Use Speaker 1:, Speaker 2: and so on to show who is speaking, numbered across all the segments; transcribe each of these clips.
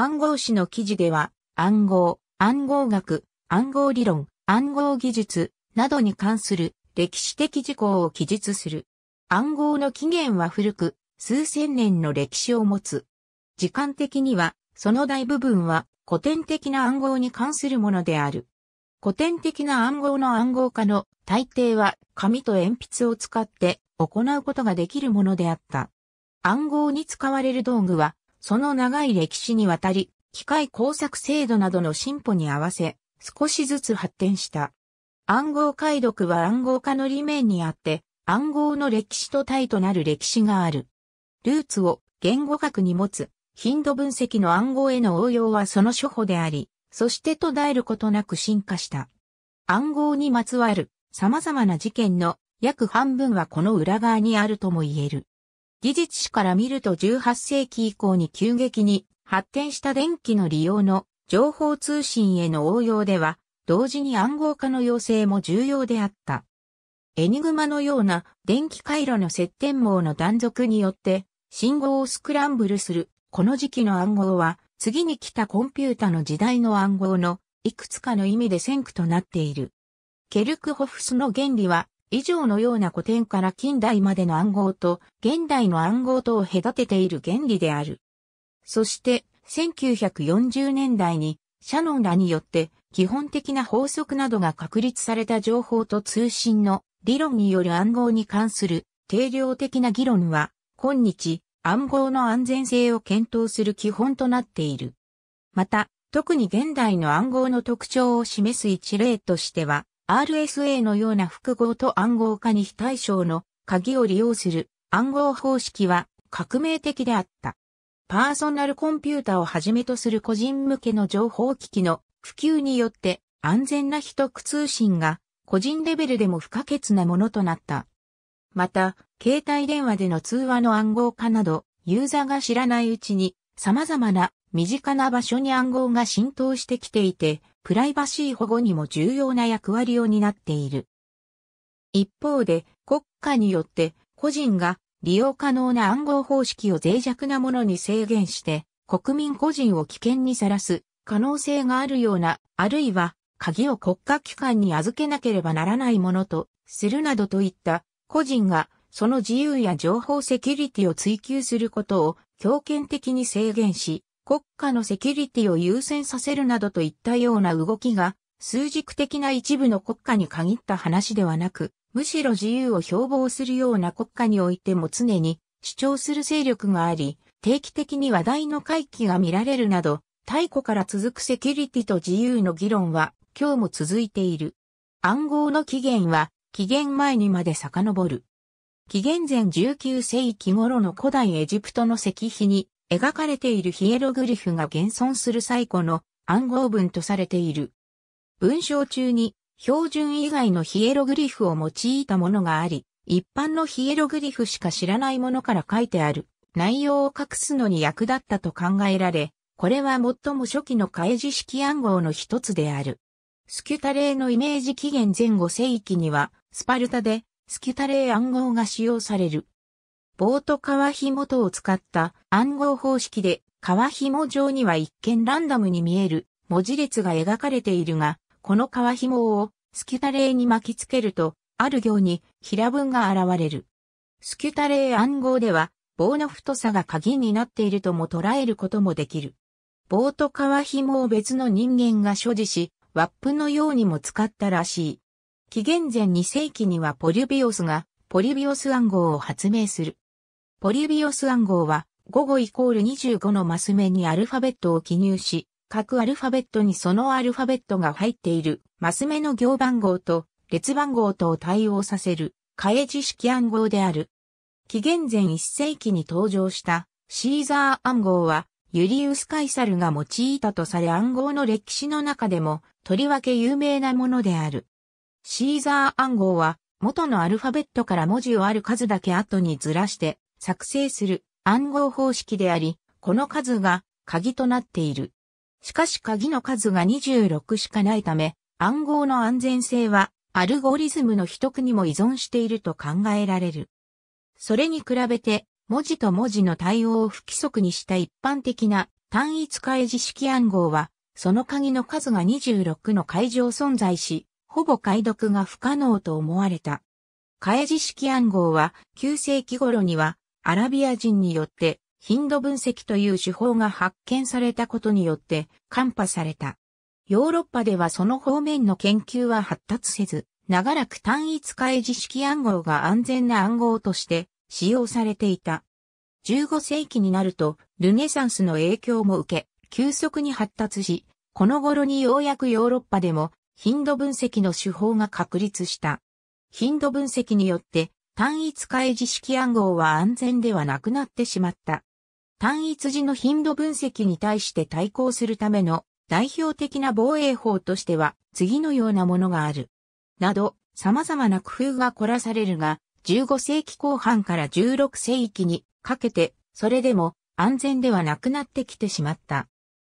Speaker 1: 暗号誌の記事では、暗号、暗号学、暗号理論、暗号技術などに関する歴史的事項を記述する。暗号の起源は古く、数千年の歴史を持つ。時間的には、その大部分は古典的な暗号に関するものである。古典的な暗号の暗号化の大抵は紙と鉛筆を使って行うことができるものであった。暗号に使われる道具はその長い歴史にわたり、機械工作制度などの進歩に合わせ、少しずつ発展した。暗号解読は暗号化の理念にあって、暗号の歴史と対となる歴史がある。ルーツを言語学に持つ、頻度分析の暗号への応用はその初歩であり、そして途絶えることなく進化した。暗号にまつわる様々な事件の約半分はこの裏側にあるとも言える。技術史から見ると18世紀以降に急激に発展した電気の利用の情報通信への応用では、同時に暗号化の要請も重要であった。エニグマのような電気回路の接点網の断続によって信号をスクランブルするこの時期の暗号は次に来たコンピュータの時代の暗号のいくつかの意味で先駆となっている。ケルクホフスの原理は以上のような古典から近代までの暗号と現代の暗号とを隔てている原理である。そして、1940年代に、シャノンらによって、基本的な法則などが確立された情報と通信の理論による暗号に関する定量的な議論は、今日、暗号の安全性を検討する基本となっている。また、特に現代の暗号の特徴を示す一例としては、RSA のような複合と暗号化に非対称の鍵を利用する暗号方式は革命的であった。パーソナルコンピュータをはじめとする個人向けの情報機器の普及によって安全な秘匿通信が個人レベルでも不可欠なものとなった。また、携帯電話での通話の暗号化など、ユーザーが知らないうちに様々な身近な場所に暗号が浸透してきていて、プライバシー保護にも重要な役割を担っている。一方で、国家によって個人が利用可能な暗号方式を脆弱なものに制限して、国民個人を危険にさらす可能性があるような、あるいは鍵を国家機関に預けなければならないものとするなどといった個人がその自由や情報セキュリティを追求することを強権的に制限し、国家のセキュリティを優先させるなどといったような動きが、数軸的な一部の国家に限った話ではなく、むしろ自由を標榜するような国家においても常に主張する勢力があり、定期的に話題の回帰が見られるなど、太古から続くセキュリティと自由の議論は今日も続いている。暗号の起源は紀元前にまで遡る。紀元前19世紀頃の古代エジプトの石碑に描かれているヒエログリフが現存する最古の暗号文とされている。文章中に標準以外のヒエログリフを用いたものがあり、一般のヒエログリフしか知らないものから書いてある内容を隠すのに役立ったと考えられ、これは最も初期の開示式暗号の一つである。スキュタレーのイメージ起源前後世紀には、スパルタでスキュタレー暗号が使用される。棒と革紐とを使った暗号方式で、革紐上には一見ランダムに見える文字列が描かれているが、この革紐をスキュタレーに巻きつけると、ある行に平文が現れる。スキュタレー暗号では、棒の太さが鍵になっているとも捉えることもできる。棒と革紐を別の人間が所持し、ワップのようにも使ったらしい。紀元前2世紀にはポリュビオスがポリュビオス暗号を発明する。ポリビオス暗号は、午後イコール25のマス目にアルファベットを記入し、各アルファベットにそのアルファベットが入っているマス目の行番号と列番号とを対応させる替え字式暗号である。紀元前1世紀に登場したシーザー暗号はユリウス・カイサルが用いたとされ暗号の歴史の中でもとりわけ有名なものである。シーザー暗号は元のアルファベットから文字をある数だけ後にずらして作成する暗号方式であり、この数が鍵となっている。しかし鍵の数が26しかないため、暗号の安全性はアルゴリズムの秘匿にも依存していると考えられる。それに比べて、文字と文字の対応を不規則にした一般的な単一開示式暗号は、その鍵の数が26の解場存在し、ほぼ解読が不可能と思われた。開示式暗号は9世紀頃にはアラビア人によって頻度分析という手法が発見されたことによって看破された。ヨーロッパではその方面の研究は発達せず、長らく単一開示式暗号が安全な暗号として使用されていた。15世紀になると、ルネサンスの影響も受け、急速に発達し、この頃にようやくヨーロッパでも頻度分析の手法が確立した。頻度分析によって単一開示式暗号は安全ではなくなってしまった。単一時の頻度分析に対して対抗するための代表的な防衛法としては次のようなものがある。など、様々な工夫が凝らされるが、15世紀後半から16世紀にかけて、それでも安全ではなくなってきてしまった。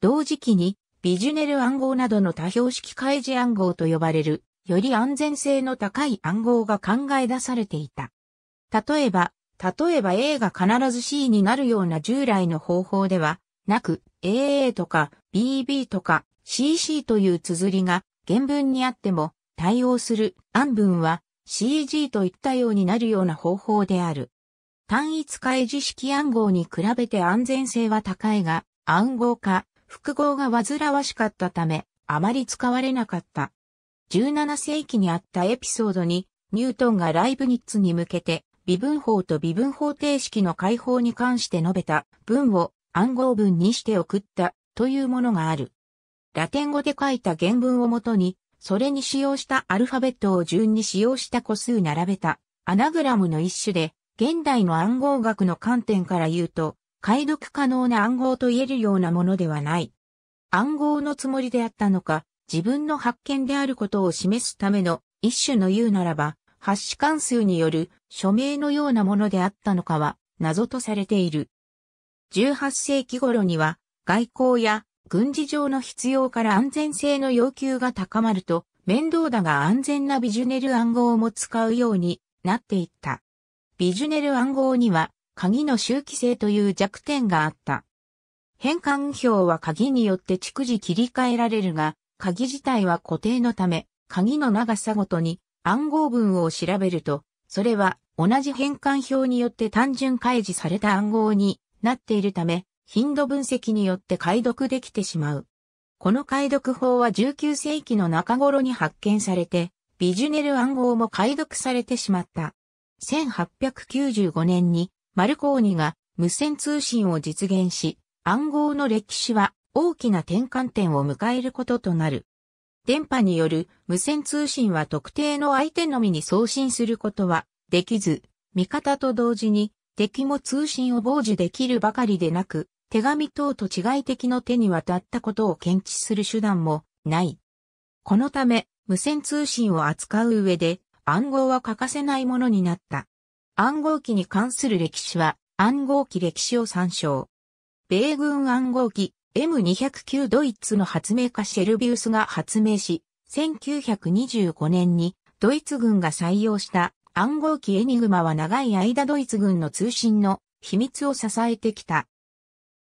Speaker 1: 同時期に、ビジュネル暗号などの多標式開示暗号と呼ばれるより安全性の高い暗号が考え出されていた。例えば、例えば A が必ず C になるような従来の方法ではなく、AA とか BB とか CC という綴りが原文にあっても対応する暗文は CG といったようになるような方法である。単一開示式暗号に比べて安全性は高いが、暗号化、複合が煩わしかったため、あまり使われなかった。17世紀にあったエピソードに、ニュートンがライブニッツに向けて、微分法と微分方程式の解法に関して述べた文を暗号文にして送ったというものがある。ラテン語で書いた原文をもとに、それに使用したアルファベットを順に使用した個数並べたアナグラムの一種で、現代の暗号学の観点から言うと、解読可能な暗号と言えるようなものではない。暗号のつもりであったのか、自分の発見であることを示すための一種の言うならば、発子関数による署名のようなものであったのかは謎とされている。18世紀頃には外交や軍事上の必要から安全性の要求が高まると面倒だが安全なビジュネル暗号も使うようになっていった。ビジュネル暗号には鍵の周期性という弱点があった。変換表は鍵によって逐次切り替えられるが、鍵自体は固定のため、鍵の長さごとに暗号文を調べると、それは同じ変換表によって単純開示された暗号になっているため、頻度分析によって解読できてしまう。この解読法は19世紀の中頃に発見されて、ビジュネル暗号も解読されてしまった。1895年にマルコーニが無線通信を実現し、暗号の歴史は大きな転換点を迎えることとなる。電波による無線通信は特定の相手のみに送信することはできず、味方と同時に敵も通信を傍受できるばかりでなく、手紙等と違い敵の手に渡ったことを検知する手段もない。このため、無線通信を扱う上で暗号は欠かせないものになった。暗号機に関する歴史は暗号機歴史を参照。米軍暗号機 M209 ドイツの発明家シェルビウスが発明し、1925年にドイツ軍が採用した暗号機エニグマは長い間ドイツ軍の通信の秘密を支えてきた。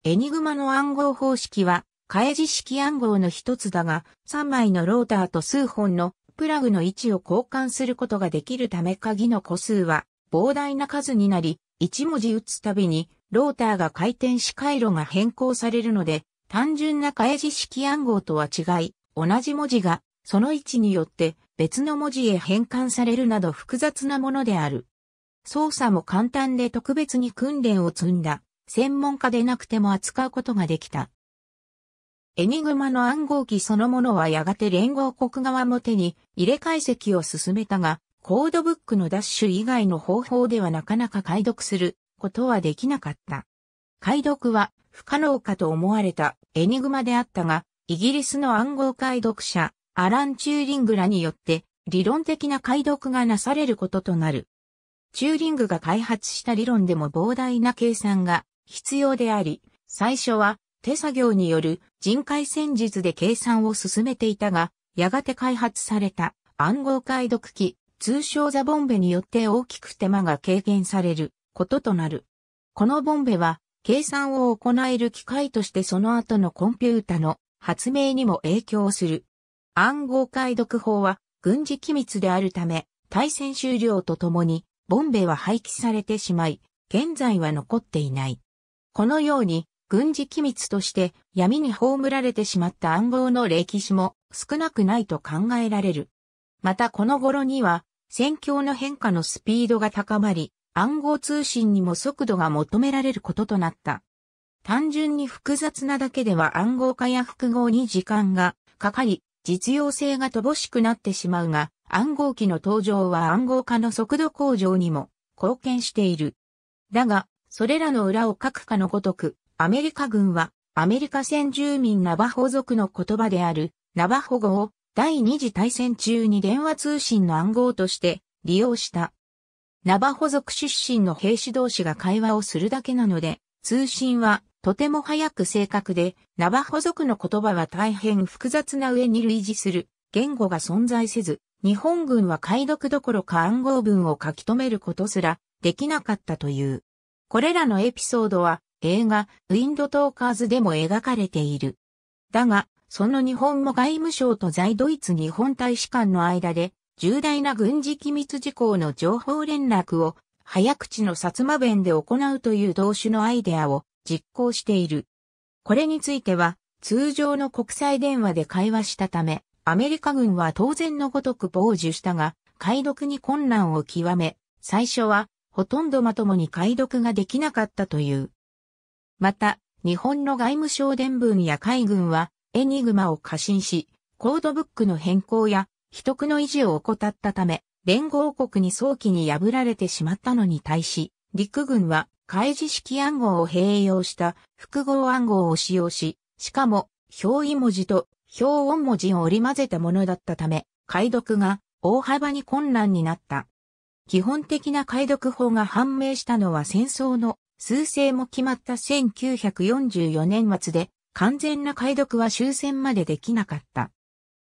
Speaker 1: エニグマの暗号方式は、え字式暗号の一つだが、3枚のローターと数本のプラグの位置を交換することができるため鍵の個数は膨大な数になり、1文字打つたびにローターが回転し回路が変更されるので、単純な返し式暗号とは違い、同じ文字がその位置によって別の文字へ変換されるなど複雑なものである。操作も簡単で特別に訓練を積んだ専門家でなくても扱うことができた。エニグマの暗号機そのものはやがて連合国側も手に入れ解析を進めたが、コードブックのダッシュ以外の方法ではなかなか解読することはできなかった。解読は不可能かと思われたエニグマであったが、イギリスの暗号解読者、アラン・チューリングらによって、理論的な解読がなされることとなる。チューリングが開発した理論でも膨大な計算が必要であり、最初は手作業による人海戦術で計算を進めていたが、やがて開発された暗号解読機、通称ザボンベによって大きく手間が軽減されることとなる。このボンベは計算を行える機械としてその後のコンピュータの発明にも影響する。暗号解読法は軍事機密であるため、大戦終了とともに、ボンベは廃棄されてしまい、現在は残っていない。このように、軍事機密として闇に葬られてしまった暗号の歴史も少なくないと考えられる。またこの頃には、戦況の変化のスピードが高まり、暗号通信にも速度が求められることとなった。単純に複雑なだけでは暗号化や複合に時間がかかり、実用性が乏しくなってしまうが、暗号機の登場は暗号化の速度向上にも貢献している。だが、それらの裏を書くかのごとく、アメリカ軍は、アメリカ先住民ナバホ族の言葉である、ナバホ語を第二次大戦中に電話通信の暗号として利用した。ナバホ族出身の兵士同士が会話をするだけなので、通信はとても早く正確で、ナバホ族の言葉は大変複雑な上に類似する言語が存在せず、日本軍は解読どころか暗号文を書き留めることすらできなかったという。これらのエピソードは映画ウィンドトーカーズでも描かれている。だが、その日本も外務省と在ドイツ日本大使館の間で重大な軍事機密事項の情報連絡を早口の薩摩弁で行うという同種のアイデアを実行している。これについては通常の国際電話で会話したため、アメリカ軍は当然のごとく傍受したが、解読に困難を極め、最初はほとんどまともに解読ができなかったという。また、日本の外務省伝文や海軍はエニグマを過信し、コードブックの変更や秘匿の維持を怠ったため、連合国に早期に破られてしまったのに対し、陸軍は開示式暗号を併用した複合暗号を使用し、しかも表意文字と表音文字を織り混ぜたものだったため、解読が大幅に困難になった。基本的な解読法が判明したのは戦争の数勢も決まった1944年末で、完全な解読は終戦までできなかった。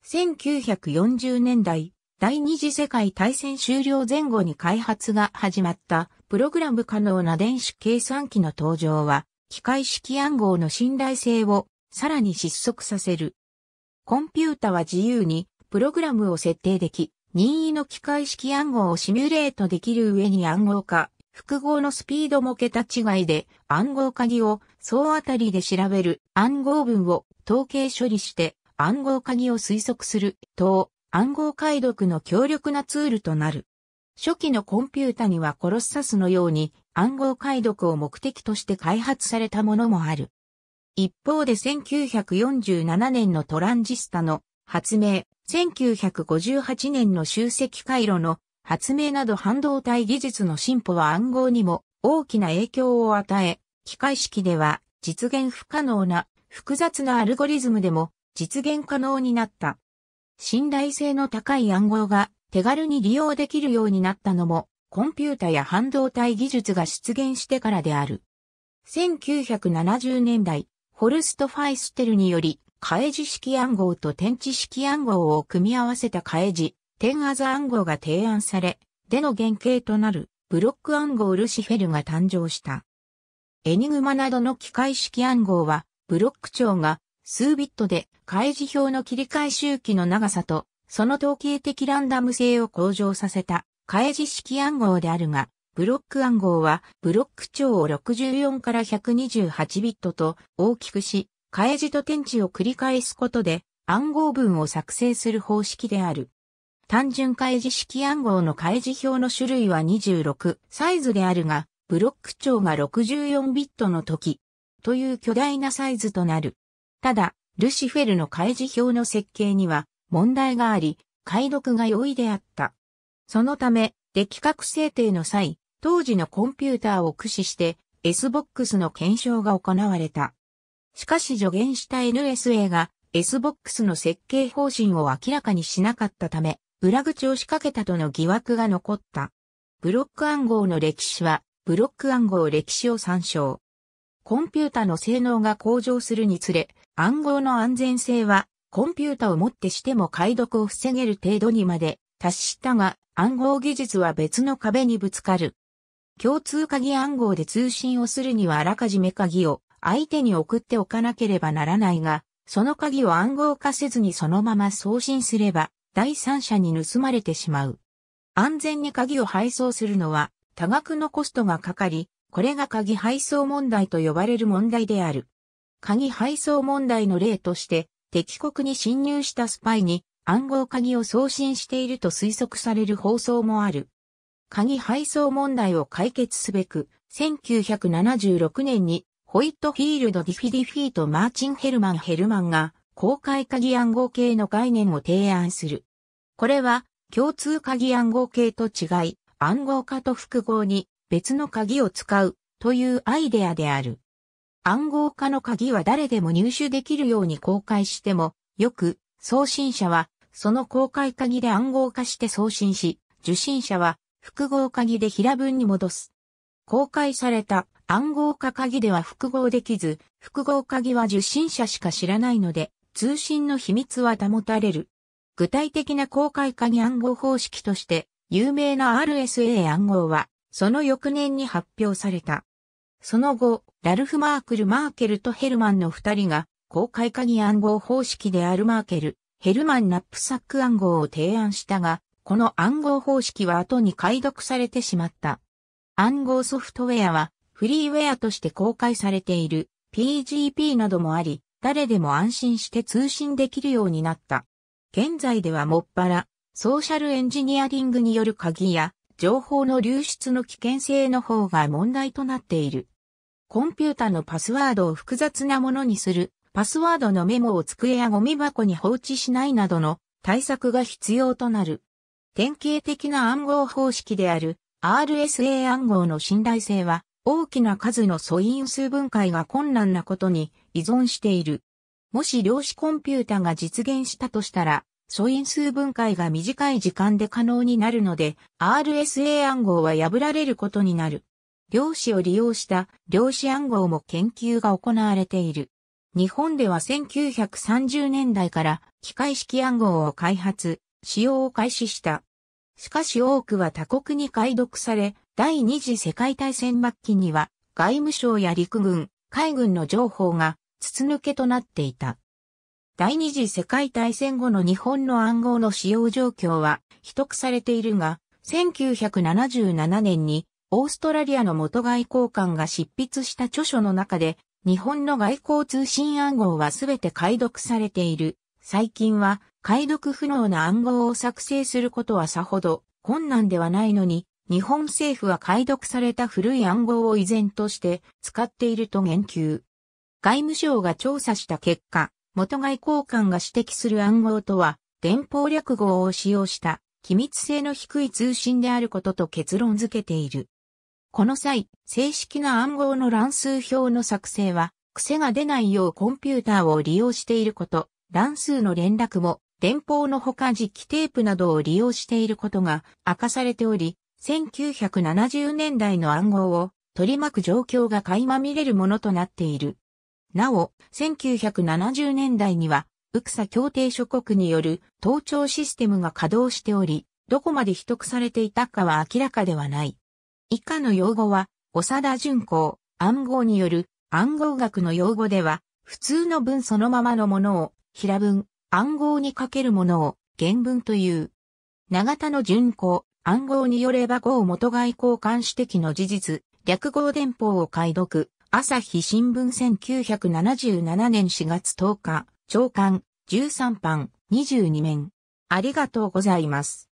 Speaker 1: 1940年代、第二次世界大戦終了前後に開発が始まったプログラム可能な電子計算機の登場は、機械式暗号の信頼性をさらに失速させる。コンピュータは自由にプログラムを設定でき、任意の機械式暗号をシミュレートできる上に暗号化、複合のスピードも桁違いで暗号鍵を総当たりで調べる暗号文を統計処理して暗号鍵を推測する、等、暗号解読の強力なツールとなる。初期のコンピュータにはコロッサスのように暗号解読を目的として開発されたものもある。一方で1947年のトランジスタの発明、1958年の集積回路の発明など半導体技術の進歩は暗号にも大きな影響を与え、機械式では実現不可能な複雑なアルゴリズムでも実現可能になった。信頼性の高い暗号が手軽に利用できるようになったのも、コンピュータや半導体技術が出現してからである。1970年代、ホルスト・ファイステルにより、替え式暗号と点字式暗号を組み合わせた替え点アザ暗号が提案され、での原型となるブロック暗号ルシフェルが誕生した。エニグマなどの機械式暗号は、ブロック長が数ビットで開示表の切り替え周期の長さと、その統計的ランダム性を向上させた開示式暗号であるが、ブロック暗号はブロック長を64から128ビットと大きくし、開示と天地を繰り返すことで暗号文を作成する方式である。単純開示式暗号の開示表の種類は26サイズであるが、ブロック長が64ビットの時という巨大なサイズとなる。ただ、ルシフェルの開示表の設計には問題があり、解読が容易であった。そのため、出規格制定の際、当時のコンピューターを駆使して SBOX の検証が行われた。しかし助言した NSA が SBOX の設計方針を明らかにしなかったため、裏口を仕掛けたとの疑惑が残った。ブロック暗号の歴史は、ブロック暗号歴史を参照。コンピュータの性能が向上するにつれ、暗号の安全性は、コンピュータをもってしても解読を防げる程度にまで達したが、暗号技術は別の壁にぶつかる。共通鍵暗号で通信をするにはあらかじめ鍵を相手に送っておかなければならないが、その鍵を暗号化せずにそのまま送信すれば、第三者に盗まれてしまう。安全に鍵を配送するのは多額のコストがかかり、これが鍵配送問題と呼ばれる問題である。鍵配送問題の例として、敵国に侵入したスパイに暗号鍵を送信していると推測される放送もある。鍵配送問題を解決すべく、1976年にホイットフィールド・ディフィディフィーとマーチン・ヘルマン・ヘルマンが公開鍵暗号系の概念を提案する。これは共通鍵暗号系と違い、暗号化と複合に別の鍵を使うというアイデアである。暗号化の鍵は誰でも入手できるように公開しても、よく送信者はその公開鍵で暗号化して送信し、受信者は複合鍵で平文に戻す。公開された暗号化鍵では複合できず、複合鍵は受信者しか知らないので、通信の秘密は保たれる。具体的な公開鍵暗号方式として、有名な RSA 暗号は、その翌年に発表されたその後、ラルフ・マークル・マーケルとヘルマンの二人が、公開鍵暗号方式であるマーケル、ヘルマンナップサック暗号を提案したが、この暗号方式は後に解読されてしまった。暗号ソフトウェアは、フリーウェアとして公開されている PGP などもあり、誰でも安心して通信できるようになった。現在ではもっぱら、ソーシャルエンジニアリングによる鍵や、情報の流出の危険性の方が問題となっている。コンピュータのパスワードを複雑なものにする、パスワードのメモを机やゴミ箱に放置しないなどの対策が必要となる。典型的な暗号方式である RSA 暗号の信頼性は大きな数の素因数分解が困難なことに依存している。もし量子コンピュータが実現したとしたら、素因数分解が短い時間で可能になるので、RSA 暗号は破られることになる。量子を利用した量子暗号も研究が行われている。日本では1930年代から機械式暗号を開発、使用を開始した。しかし多くは他国に解読され、第二次世界大戦末期には外務省や陸軍、海軍の情報が筒抜けとなっていた。第二次世界大戦後の日本の暗号の使用状況は秘匿されているが、1977年にオーストラリアの元外交官が執筆した著書の中で、日本の外交通信暗号はすべて解読されている。最近は解読不能な暗号を作成することはさほど困難ではないのに、日本政府は解読された古い暗号を依然として使っていると言及。外務省が調査した結果、元外交官が指摘する暗号とは、電報略号を使用した機密性の低い通信であることと結論付けている。この際、正式な暗号の乱数表の作成は、癖が出ないようコンピューターを利用していること、乱数の連絡も、電報のほか磁気テープなどを利用していることが明かされており、1970年代の暗号を取り巻く状況が垣間見れるものとなっている。なお、1970年代には、ウクサ協定諸国による盗聴システムが稼働しており、どこまで秘匿されていたかは明らかではない。以下の用語は、長田順行、暗号による暗号学の用語では、普通の文そのままのものを、平文、暗号にかけるものを、原文という。長田の順行、暗号によれば号元外交官指摘の事実、略号電報を解読、朝日新聞1977年4月10日、長官、13版、22面。ありがとうございます。